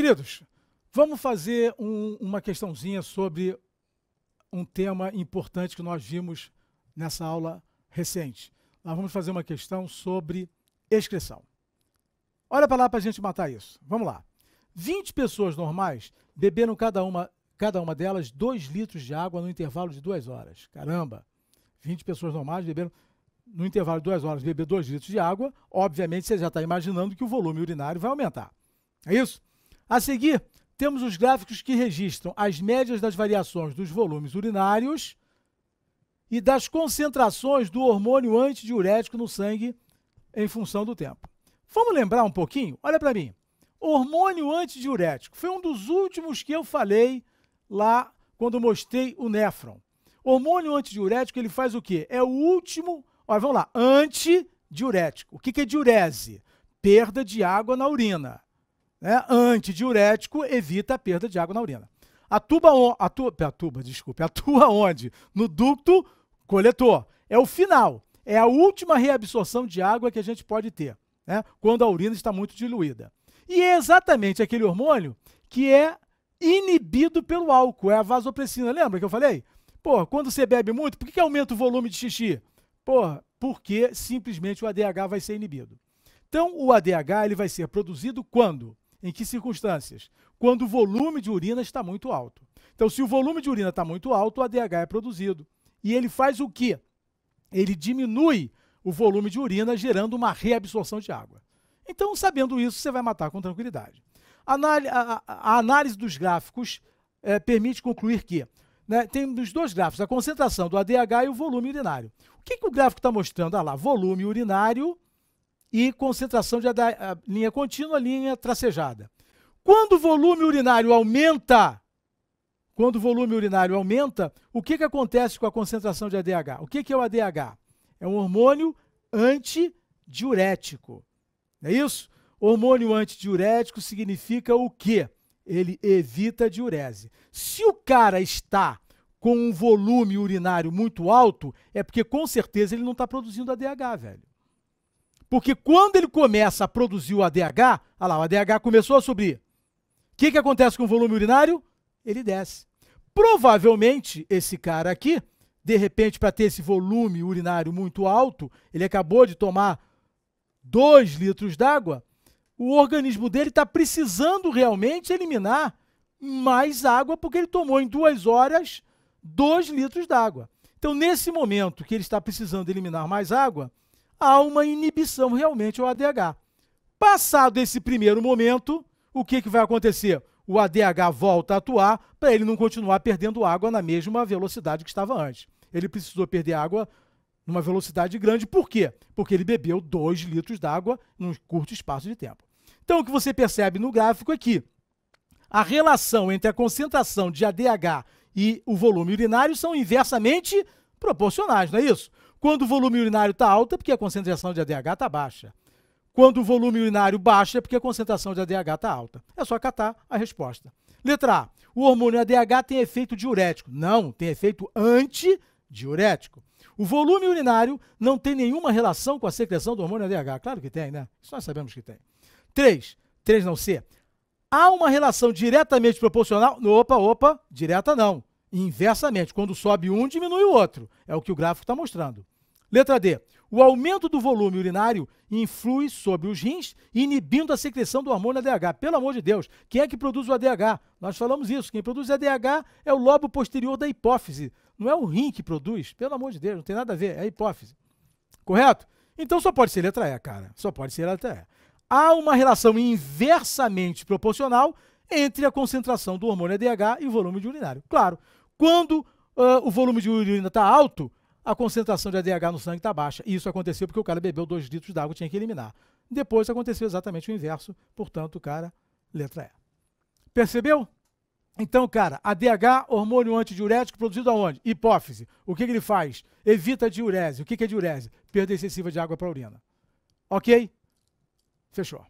Queridos, vamos fazer um, uma questãozinha sobre um tema importante que nós vimos nessa aula recente. Nós vamos fazer uma questão sobre excreção. Olha para lá para a gente matar isso. Vamos lá. 20 pessoas normais beberam cada uma, cada uma delas 2 litros de água no intervalo de 2 horas. Caramba! 20 pessoas normais beberam no intervalo de 2 horas beber 2 litros de água, obviamente você já está imaginando que o volume urinário vai aumentar. É isso? A seguir, temos os gráficos que registram as médias das variações dos volumes urinários e das concentrações do hormônio antidiurético no sangue em função do tempo. Vamos lembrar um pouquinho? Olha para mim. Hormônio antidiurético foi um dos últimos que eu falei lá quando mostrei o néfron. Hormônio antidiurético, ele faz o quê? É o último, olha, vamos lá, antidiurético. O que, que é diurese? Perda de água na urina. Né? Antidiurético evita a perda de água na urina. Atuba, on, atua, atuba, desculpe, atua onde? No ducto coletor. É o final, é a última reabsorção de água que a gente pode ter, né? quando a urina está muito diluída. E é exatamente aquele hormônio que é inibido pelo álcool, é a vasopressina. Lembra que eu falei? Pô, quando você bebe muito, por que, que aumenta o volume de xixi? Pô, porque simplesmente o ADH vai ser inibido. Então, o ADH ele vai ser produzido quando em que circunstâncias? Quando o volume de urina está muito alto. Então, se o volume de urina está muito alto, o ADH é produzido. E ele faz o quê? Ele diminui o volume de urina, gerando uma reabsorção de água. Então, sabendo isso, você vai matar com tranquilidade. A, a, a análise dos gráficos é, permite concluir que né, tem nos dois gráficos a concentração do ADH e o volume urinário. O que, que o gráfico está mostrando? Ah lá, volume urinário e concentração de linha contínua, linha tracejada. Quando o volume urinário aumenta, quando o volume urinário aumenta, o que, que acontece com a concentração de ADH? O que, que é o ADH? É um hormônio antidiurético. Não é isso? Hormônio antidiurético significa o quê? Ele evita a diurese. Se o cara está com um volume urinário muito alto, é porque com certeza ele não está produzindo ADH, velho. Porque quando ele começa a produzir o ADH, olha lá, o ADH começou a subir. O que, que acontece com o volume urinário? Ele desce. Provavelmente, esse cara aqui, de repente, para ter esse volume urinário muito alto, ele acabou de tomar 2 litros d'água, o organismo dele está precisando realmente eliminar mais água, porque ele tomou em duas horas 2 litros d'água. Então, nesse momento que ele está precisando eliminar mais água, há uma inibição realmente ao ADH. Passado esse primeiro momento, o que, que vai acontecer? O ADH volta a atuar para ele não continuar perdendo água na mesma velocidade que estava antes. Ele precisou perder água numa velocidade grande, por quê? Porque ele bebeu 2 litros d'água num curto espaço de tempo. Então, o que você percebe no gráfico é que a relação entre a concentração de ADH e o volume urinário são inversamente proporcionais, não é isso? Quando o volume urinário está alto, é porque a concentração de ADH está baixa. Quando o volume urinário baixa, é porque a concentração de ADH está alta. É só catar a resposta. Letra A. O hormônio ADH tem efeito diurético. Não, tem efeito antidiurético. O volume urinário não tem nenhuma relação com a secreção do hormônio ADH. Claro que tem, né? Isso nós sabemos que tem. 3. 3 não C. Há uma relação diretamente proporcional. Opa, opa, direta não. Inversamente, quando sobe um, diminui o outro. É o que o gráfico está mostrando. Letra D. O aumento do volume urinário influi sobre os rins, inibindo a secreção do hormônio ADH. Pelo amor de Deus, quem é que produz o ADH? Nós falamos isso. Quem produz ADH é o lobo posterior da hipófise. Não é o rim que produz. Pelo amor de Deus, não tem nada a ver. É a hipófise. Correto? Então só pode ser letra E, cara. Só pode ser letra E. Há uma relação inversamente proporcional entre a concentração do hormônio ADH e o volume de urinário. Claro, quando uh, o volume de urina está alto, a concentração de ADH no sangue está baixa. E isso aconteceu porque o cara bebeu 2 litros d'água e tinha que eliminar. Depois aconteceu exatamente o inverso, portanto, cara, letra E. Percebeu? Então, cara, ADH, hormônio antidiurético produzido aonde? Hipófise. O que, que ele faz? Evita a diurese. O que, que é diurese? Perda excessiva de água para a urina. Ok? Fechou.